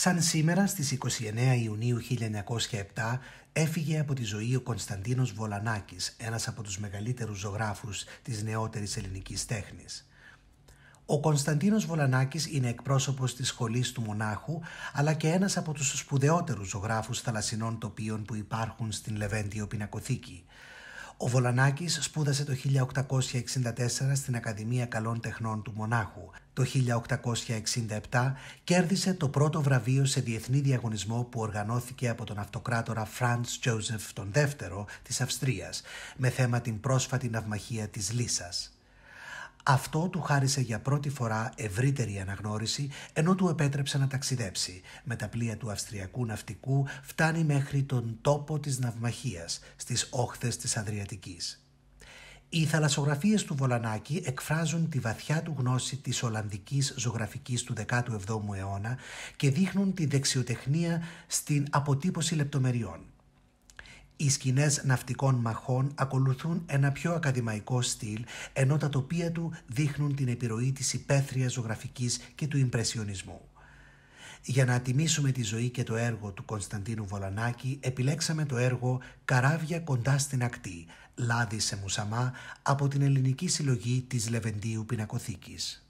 Σαν σήμερα στις 29 Ιουνίου 1907 έφυγε από τη ζωή ο Κωνσταντίνος Βολανάκης, ένας από τους μεγαλύτερους ζωγράφους της νεότερης ελληνικής τέχνης. Ο Κωνσταντίνος Βολανάκης είναι εκπρόσωπος της σχολής του Μονάχου, αλλά και ένας από τους σπουδαιότερους ζωγράφους θαλασσινών τοπίων που υπάρχουν στην Λεβέντιο Πινακοθήκη. Ο Βολανάκης σπούδασε το 1864 στην Ακαδημία Καλών Τεχνών του Μονάχου. Το 1867 κέρδισε το πρώτο βραβείο σε διεθνή διαγωνισμό που οργανώθηκε από τον αυτοκράτορα Φραντς τον II της Αυστρίας με θέμα την πρόσφατη ναυμαχία της Λίσας. Αυτό του χάρισε για πρώτη φορά ευρύτερη αναγνώριση, ενώ του επέτρεψε να ταξιδέψει. Με τα πλοία του Αυστριακού ναυτικού φτάνει μέχρι τον τόπο της ναυμαχίας, στις όχθες της Αδριατικής. Οι θαλασσογραφίες του Βολανάκη εκφράζουν τη βαθιά του γνώση της Ολλανδικής ζωγραφικής του 17ου αιώνα και δείχνουν τη δεξιοτεχνία στην αποτύπωση λεπτομεριών. Οι σκηνές ναυτικών μαχών ακολουθούν ένα πιο ακαδημαϊκό στυλ, ενώ τα τοπία του δείχνουν την επιρροή της υπαίθριας ζωγραφικής και του ιμπρεσιονισμού. Για να τιμήσουμε τη ζωή και το έργο του Κωνσταντίνου Βολανάκη, επιλέξαμε το έργο «Καράβια κοντά στην ακτή», λάδι σε μουσαμά, από την ελληνική συλλογή της Λεβεντίου Πινακοθήκης.